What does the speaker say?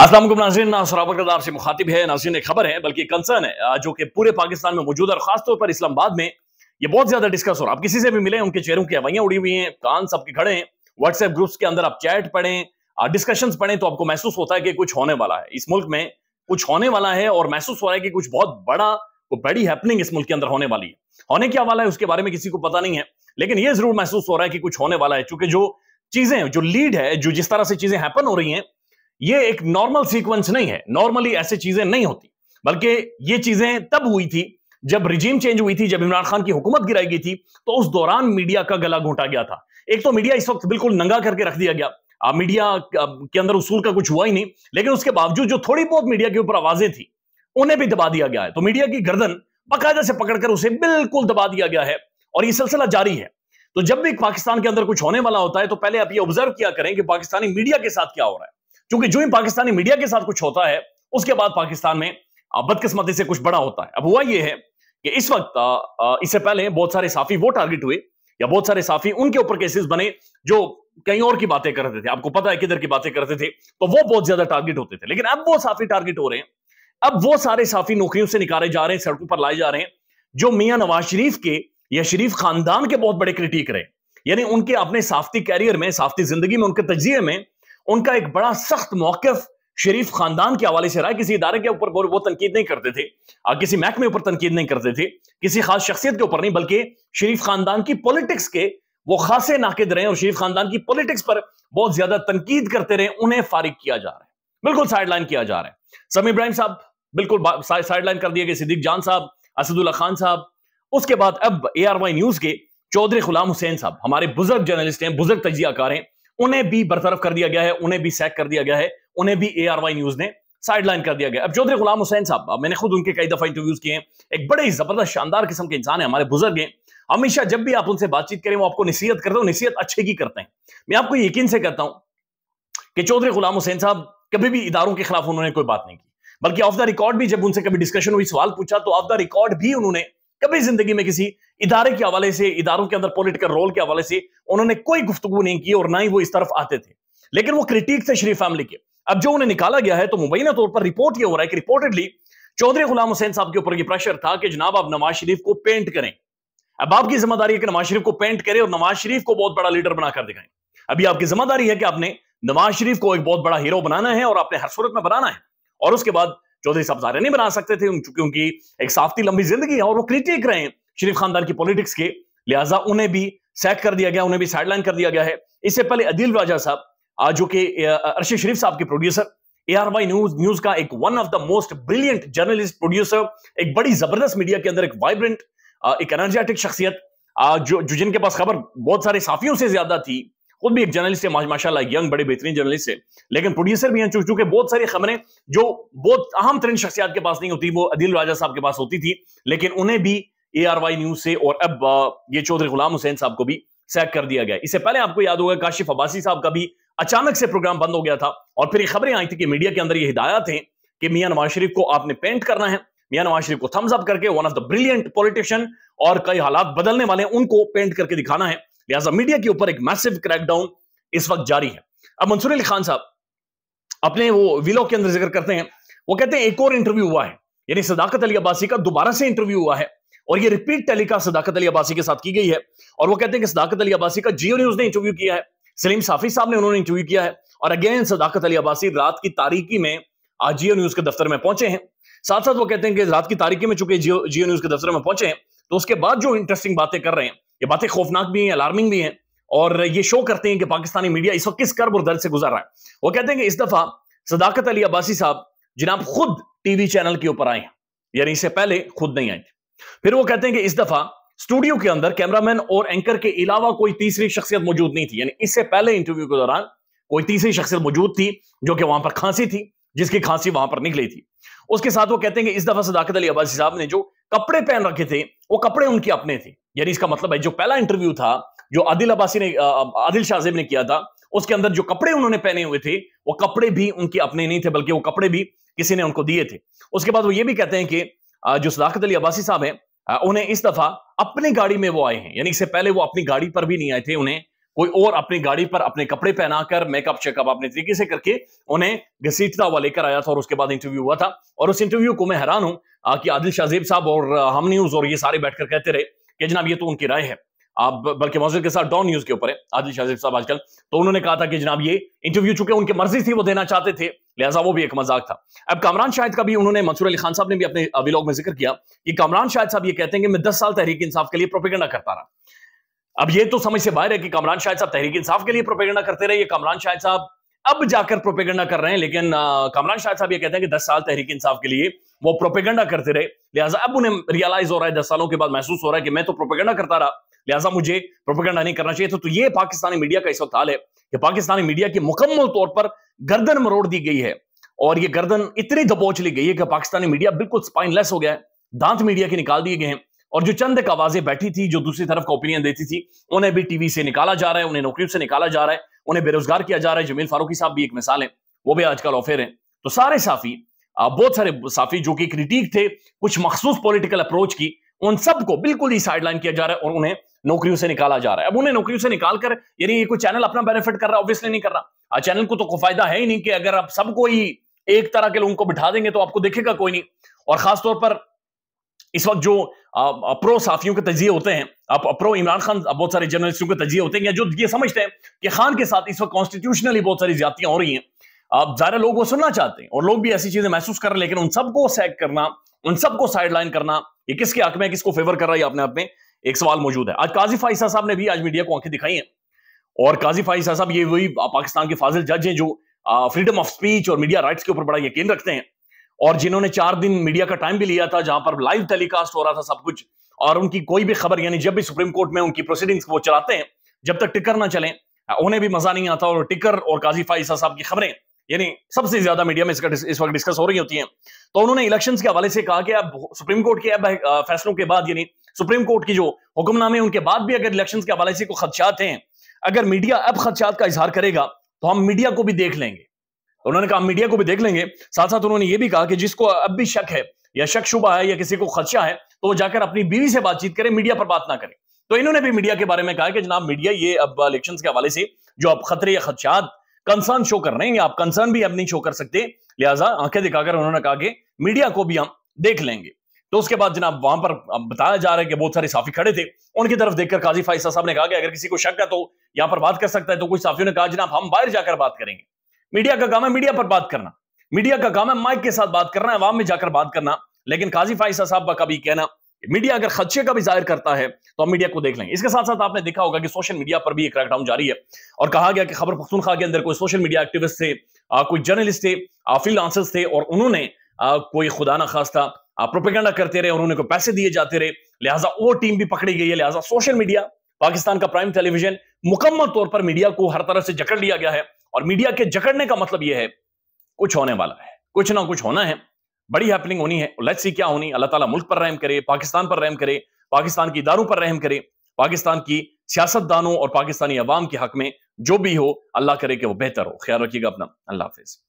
असलम नाजीन नासराबर का आपसे मुखातिब है नाजीन एक खबर है बल्कि कंसर्न है जो कि पूरे पाकिस्तान में मौजूद है और खासतौर पर इस्लामाबाद में ये बहुत ज्यादा डिस्कस हो रहा है आप किसी से भी मिले उनके चेहरों की हवाइयाँ उड़ी हुई हैं कान सबके खड़े हैं व्हाट्सएप ग्रुप्स के अंदर आप चैट पढ़ें डिस्कशन पढ़ें तो आपको महसूस होता है कि कुछ होने वाला है इस मुल्क में कुछ होने वाला है और महसूस हो रहा है कि कुछ बहुत बड़ा बड़ी हैपनिंग इस मुल्क के अंदर होने वाली है होने क्या वाला है उसके बारे में किसी को पता नहीं है लेकिन ये जरूर महसूस हो रहा है कि कुछ होने वाला है चूंकि जो चीजें जो लीड है जो जिस तरह से चीजें हैपन हो रही हैं ये एक नॉर्मल सीक्वेंस नहीं है नॉर्मली ऐसी चीजें नहीं होती बल्कि ये चीजें तब हुई थी जब रिजीम चेंज हुई थी जब इमरान खान की हुकूमत गिराई गई थी तो उस दौरान मीडिया का गला घोटा गया था एक तो मीडिया इस वक्त बिल्कुल नंगा करके रख दिया गया आ, मीडिया के अंदर उसूल का कुछ हुआ ही नहीं लेकिन उसके बावजूद जो थोड़ी बहुत मीडिया के ऊपर आवाजें थी उन्हें भी दबा दिया गया है तो मीडिया की गर्दन बाकायदा से पकड़कर उसे बिल्कुल दबा दिया गया है और ये सिलसिला जारी है तो जब भी पाकिस्तान के अंदर कुछ होने वाला होता है तो पहले आप ये ऑब्जर्व किया करें कि पाकिस्तानी मीडिया के साथ क्या हो रहा है क्योंकि जो ही पाकिस्तानी मीडिया के साथ कुछ होता है उसके बाद पाकिस्तान में बदकिस्मती से कुछ बड़ा होता है अब हुआ यह है कि इस वक्त इससे पहले बहुत सारे साफी वो टारगेट हुए या बहुत सारे साफी उनके ऊपर केसेस बने जो कहीं और की बातें करते थे आपको पता है किधर की बातें करते थे तो वो बहुत ज्यादा टारगेट होते थे लेकिन अब वो साफी टारगेट हो रहे हैं अब वो सारे साफी नौकरियों से निकाले जा रहे हैं सड़कों पर लाए जा रहे हैं जो मियां नवाज शरीफ के या शरीफ खानदान के बहुत बड़े क्रिटिक रहे यानी उनके अपने साफ्ती कैरियर में साफ्ती जिंदगी में उनके तजिए में उनका एक बड़ा सख्त मौकफ शरीफ खानदान के हवाले से रहा किसी इदारे के ऊपर वो तनकीद नहीं करते थे आ, किसी महकमे ऊपर तनकीद नहीं करते थे किसी खास शख्सियत के ऊपर नहीं बल्कि शरीफ खानदान की पॉलिटिक्स के वो खासे नाकद रहे और शरीफ खानदान की पॉलिटिक्स पर बहुत ज्यादा तनकीद करते रहे उन्हें फारिग किया जा रहा है बिल्कुल साइडलाइन किया जा रहा है समी इब्राहिम साहब बिल्कुल साइडलाइन कर दिया गया सिद्दीक जान साहब असदुल्ला खान साहब उसके बाद अब ए आर वाई न्यूज के चौधरी गुलाम हुसैन साहब हमारे बुजुर्ग जर्नलिस्ट हैं बुजुर्ग तजियाकार हैं उन्हें भी बरतरफ कर दिया गया है उन्हें भी सैक कर दिया गया है उन्हें भी ए आर वाई न्यूज ने साइडलाइन कर दिया गया अब चौधरी गुलाम हुसैन साहब मैंने खुद उनके कई दफा इंटरव्यूज किए हैं एक बड़े ही जबरदस्त शानदार किस्म के इंसान है हमारे बुजुर्ग हैं हमेशा जब भी आप उनसे बातचीत करें वो आपको नसीहत करते हो नसीहत अच्छे की करते हैं मैं आपको यकीन से कहता हूं कि चौधरी गुलाम हुसैन साहब कभी भी इदारों के खिलाफ उन्होंने कोई बात नहीं की बल्कि ऑफ द रिकॉर्ड भी जब उनसे कभी डिस्कशन हुई सवाल पूछा तो ऑफ द रिकॉर्ड भी उन्होंने कभी जिंदगी में किसी इदारे के हवाले से इदारों के अंदर पोलिटिकल रोल के हवाले से उन्होंने कोई गुफ्तु नहीं की और ना ही वो इस तरफ आते थे लेकिन वो क्रिटिक थे शरीफ फैमिली के अब जो उन्हें निकाला गया है तो मुबैना तौर पर रिपोर्ट यह हो रहा है कि रिपोर्टेडली चौधरी गुलाम हुसैन साहब के ऊपर ये प्रेशर था कि जनाब आप नवाज शरीफ को पेंट करें अब आपकी जिम्मेदारी है कि नवाज शरीफ को पेंट करें और नवाज शरीफ को बहुत बड़ा लीडर बनाकर दिखाएं अभी आपकी जिम्मेदारी है कि आपने नवाज शरीफ को एक बहुत बड़ा हीरो बनाना है और आपने हर सूरत में बनाना है और उसके बाद चौधरी साहब सारे नहीं बना सकते थे चूंकि उनकी एक साफ्ती लंबी जिंदगी है और वो क्रिटिक रहे शरीफ खानदान की पॉलिटिक्स के लिहाजा उन्हें भी सेट कर दिया गया उन्हें भी साइडलाइन कर दिया गया है इससे पहले अदिल राजा साहब आज जो कि अर्शद शरीफ साहब के producer A R Y news news का एक one of the most brilliant journalist producer एक बड़ी जबरदस्त मीडिया के अंदर एक वाइब्रेंट एक एनर्जेटिक शख्सियत जो, जो जिनके पास खबर बहुत सारे साफियों से ज्यादा थी खुद भी एक जर्नलिस्ट है माशाला यंग बड़े बेहतरीन जर्नलिस्ट है लेकिन प्रोड्यूसर भी हैं चूंकि बहुत सारी खबरें जो बहुत अहम तरीन शख्सियात के पास नहीं होती वो अदिल राजा साहब के पास होती थी लेकिन उन्हें भी ए आर वाई न्यूज से और अब ये चौधरी गुलाम हुसैन साहब को भी सैक कर दिया गया इससे पहले आपको याद होगा काशिफ अब्बासी साहब का भी अचानक से प्रोग्राम बंद हो गया था और फिर ये खबरें आई थी कि मीडिया के अंदर ये हिदायत है कि मियां नवाज शरीफ को आपने पेंट करना है मियां नवाज शरीफ को थम्स अप करके one of the brilliant politician और कई हालात बदलने वाले उनको पेंट करके दिखाना है लिहाजा मीडिया के ऊपर एक मैसिव क्रैकडाउन इस वक्त जारी है अब मंसूर अली खान साहब अपने वो विलो के अंदर जिक्र करते हैं वो कहते हैं एक और इंटरव्यू हुआ है यानी सदाकत अली अब्बासी का दोबारा से इंटरव्यू हुआ है और ये रिपीट टेलीकास्ट सदाकत अली अब्बासी के साथ की गई है और वो कहते हैं कि सदाकत अली अब्बासी का जियो न्यूज ने इंटरव्यू किया है सलीम साफी साहब ने उन्होंने इंटरव्यू किया है और अगेन सदाकत अली अब्बासी रात की तारीखी में आज जियो न्यूज के दफ्तर में पहुंचे हैं साथ साथ वो कहते हैं कि रात की तारीखी में चूंकि जियो न्यूज के दफ्तर में पहुंचे हैं तो उसके बाद जो इंटरेस्टिंग बातें कर रहे हैं ये बातें खौफनाक भी हैं अलार्मिंग भी हैं और ये शो करते हैं कि पाकिस्तानी मीडिया इस वक्त किस कर्ब और दर्द से गुजर रहा है वो कहते हैं कि इस दफा सदाकत अली अब्बासी साहब जिनाब खुद टीवी चैनल के ऊपर आए हैं यानी इससे पहले खुद नहीं आए थे फिर वो कहते हैं कि इस दफा स्टूडियो के अंदर कैमरामैन और एंकर के अलावा कोई तीसरी शख्सियत मौजूद नहीं थी यानी इससे पहले इंटरव्यू के दौरान कोई तीसरी शख्सियत मौजूद थी जो कि वहां पर खांसी थी जिसकी खांसी वहां पर निकली थी उसके साथ वो कहते हैं कि इस दफा सदाकत अली अब्बासी साहब ने जो कपड़े पहन रखे थे वो कपड़े उनके अपने थे यानी इसका मतलब है जो पहला इंटरव्यू था जो आदिल अब्बासी ने आदिल शाहजेब ने किया था उसके अंदर जो कपड़े उन्होंने पहने हुए थे वो कपड़े भी उनके अपने नहीं थे बल्कि वो कपड़े भी किसी ने उनको दिए थे उसके बाद वो ये भी कहते हैं कि जो सदाकत अली अब्बासी साहब हैं उन्हें इस दफा अपनी गाड़ी में वो आए हैं यानी इससे पहले वो अपनी गाड़ी पर भी नहीं आए थे उन्हें कोई और अपनी गाड़ी पर अपने कपड़े पहनाकर मेकअप चेकअप अपने तरीके से करके उन्हें घसीटता हुआ लेकर आया था और उसके बाद इंटरव्यू हुआ था और उस इंटरव्यू को मैं हैरान हूं कि आदिल शाहजेब साहब और हम न्यूज और ये सारे बैठकर कहते रहे कि जनाब ये तो उनकी राय है आप बल्कि मौजूद के साथ डॉन न्यूज के ऊपर है आदिल शाहजेब साहब आजकल तो उन्होंने कहा था कि जनाब ये इंटरव्यू चुके उनकी मर्जी थी वो देना चाहते थे लिहाजा वो भी एक मजाक था अब कमरान शाहिद का भी उन्होंने मंसूर अली खान साहब ने भी अपने व्लॉग में जिक्र किया कि कमरान शाहिद साहब ये कहते हैं कि मैं दस साल तहरीक इंसाफ के लिए प्रोपेगेंडा करता रहा अब ये तो समझ से बाहर है कि कमरान शाह साहब तहरीक इंसाफ के लिए प्रोपेगंडा करते रहे ये शाह साहब अब जाकर प्रोपेगंडा कर रहे हैं लेकिन कमरान शाह साहब ये कहते हैं कि दस साल तहरीक इंसाफ के लिए वो प्रोपेगंडा करते रहे लिहाजा अब उन्हें रियलाइज हो रहा है दस सालों के बाद महसूस हो रहा है कि मैं तो प्रोपेगंडा करता रहा लिहाजा मुझे प्रोपेगंडा नहीं करना चाहिए तो, तो ये पाकिस्तानी मीडिया का इस वक्त हाल है कि पाकिस्तानी मीडिया की मुकम्मल तौर पर गर्दन मरोड़ दी गई है और ये गर्दन इतनी दबोच ली गई है कि पाकिस्तानी मीडिया बिल्कुल स्पाइनलेस हो गया है दांत मीडिया के निकाल दिए गए हैं और जो चंद आवाजें बैठी थी जो दूसरी तरफ का ओपिनियन देती थी उन्हें भी टीवी से निकाला जा रहा है उन्हें नौकरियों से निकाला जा रहा है उन्हें बेरोजगार किया जा रहा है जमील फारूकी साहब भी एक मिसाल है वो भी आजकल ऑफेर है तो सारे साफी बहुत सारे साफी जो कि क्रिटिक थे कुछ मखसूस पॉलिटिकल अप्रोच की उन सबको बिल्कुल ही साइडलाइन किया जा रहा है और उन्हें नौकरियों से निकाला जा रहा है अब उन्हें नौकरियों से कर यानी ये कोई चैनल अपना बेनिफिट कर रहा है ऑब्वियसली नहीं कर रहा चैनल को तो कोई फायदा है ही नहीं कि अगर आप सबको ही एक तरह के लोगों को बिठा देंगे तो आपको देखेगा कोई नहीं और खासतौर पर इस वक्त जो अप्रो साफियों के तजिए होते हैं आप अप्रो इमरान खान बहुत सारे जर्नलिस्टों के तजिए होते हैं या जो ये समझते हैं कि खान के साथ इस वक्त कॉन्स्टिट्यूशनली बहुत सारी ज्यादतियां हो रही हैं आप ज़्यादा लोग वो सुनना चाहते हैं और लोग भी ऐसी चीजें महसूस कर रहे हैं लेकिन उन सबको सैक करना उन सबको साइडलाइन करना ये किसके हक में किसको फेवर कर रहा है अपने आप में एक सवाल मौजूद है आज काजी फाइसा साहब ने भी आज मीडिया को आंखें दिखाई हैं और काजी फाइसा साहब ये वही पाकिस्तान के फाजिल जज हैं जो फ्रीडम ऑफ स्पीच और मीडिया राइट्स के ऊपर बड़ा यकीन रखते हैं और जिन्होंने चार दिन मीडिया का टाइम भी लिया था जहां पर लाइव टेलीकास्ट हो रहा था सब कुछ और उनकी कोई भी खबर यानी जब भी सुप्रीम कोर्ट में उनकी प्रोसीडिंग्स वो चलाते हैं जब तक टिकर ना चले उन्हें भी मजा नहीं आता और टिकर और काजी फाइसा साहब की खबरें यानी सबसे ज्यादा मीडिया में इसका इस वक्त डिस्कस हो रही होती हैं तो उन्होंने इलेक्शन के हवाले से कहा कि अब सुप्रीम कोर्ट के अब फैसलों के बाद यानी सुप्रीम कोर्ट की जो हुक्मनामे उनके बाद भी अगर इलेक्शन के हवाले से कोई खदशात हैं अगर मीडिया अब खदशात का इजहार करेगा तो हम मीडिया को भी देख लेंगे उन्होंने कहा मीडिया को भी देख लेंगे साथ साथ उन्होंने ये भी कहा कि जिसको अब भी शक है या शक शुबा है या किसी को खदशा है तो वो जाकर अपनी बीवी से बातचीत करें मीडिया पर बात ना करें तो इन्होंने भी मीडिया के बारे में कहा कि जनाब मीडिया ये अब इलेक्शन के हवाले से जो अब खतरे या खदशात कंसर्न शो कर रहे हैं आप कंसर्न भी अब नहीं शो कर सकते लिहाजा आंखें दिखाकर उन्होंने कहा कि मीडिया को भी हम देख लेंगे तो उसके बाद जनाब वहां पर बताया जा रहा है कि बहुत सारे साफी खड़े थे उनकी तरफ देखकर काजी फाइसा साहब ने कहा कि अगर किसी को शक है तो यहां पर बात कर सकता है तो कुछ साफियों ने कहा जनाब हम बाहर जाकर बात करेंगे मीडिया का काम है मीडिया पर बात करना मीडिया का काम है माइक के साथ बात करना है अवाम में जाकर बात करना लेकिन काजी फाइसा साहब का भी कहना मीडिया अगर खदशे का भी जाहिर करता है तो हम मीडिया को देख लेंगे इसके साथ साथ आपने देखा होगा कि सोशल मीडिया पर भी एक क्रैकडाउन जारी है और कहा गया कि खबर पख्तूनखा के अंदर कोई सोशल मीडिया एक्टिविस्ट थे कोई जर्नलिस्ट थे फ्रीलांसर्स थे और उन्होंने कोई खुदा ना खास्ता प्रोपेगेंडा करते रहे और उन्हें पैसे दिए जाते रहे लिहाजा वो टीम भी पकड़ी गई है लिहाजा सोशल मीडिया पाकिस्तान का प्राइम टेलीविजन मुकम्मल तौर पर मीडिया को हर तरह से जकड़ लिया गया है और मीडिया के जकड़ने का मतलब यह है कुछ होने वाला है कुछ ना कुछ होना है बड़ी हैपनिंग होनी है लेट्स तो सी क्या होनी अल्लाह ताला मुल्क पर रहम करे पाकिस्तान पर रहम करे पाकिस्तान की इदारों पर रहम करे पाकिस्तान की सियासतदानों और पाकिस्तानी अवाम के हक में जो भी हो अल्लाह करे कि वो बेहतर हो ख्याल रखिएगा अपना अल्लाह हाफिज़